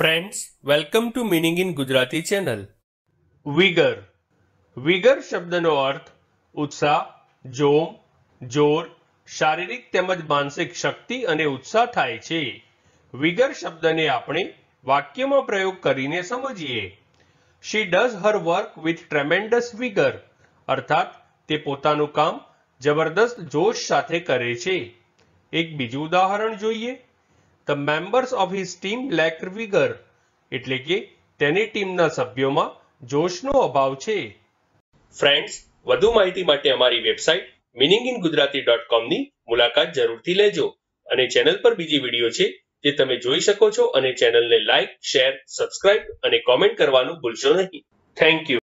friends welcome to meaning in Gujarati channel vigour vigour શબ્દનો અર્થ ઉત્સાહ જોમ જોર શારીરિક તેમજ માનસિક શક્તિ અને ઉત્સાહ થાય છે વિગર શબ્દને આપણે વાક્યમાં પ્રયોગ કરીને સમજીએ she does her work with tremendous vigour અર્થાત તે પોતાનું કામ જબરદસ્ત જોશ સાથે કરે છે એક બીજું ઉદાહરણ જોઈએ the members of his team lack vigour એટલે કે તેની ટીમના સભ્યોમાં જોશનો અભાવ છે ફ્રેન્ડ્સ વધુ માહિતી માટે અમારી website meaning in Gujarati dot કોમની મુલાકાત જરૂરથી લેજો અને ચેનલ પર બીજી વિડીયો છે જે તમે જોઈ શકો છો અને ચેનલને લાઇક શેર સબસ્ક્રાઇબ અને કોમેન્ટ કરવાનું ભૂલશો નહીં થેન્ક યુ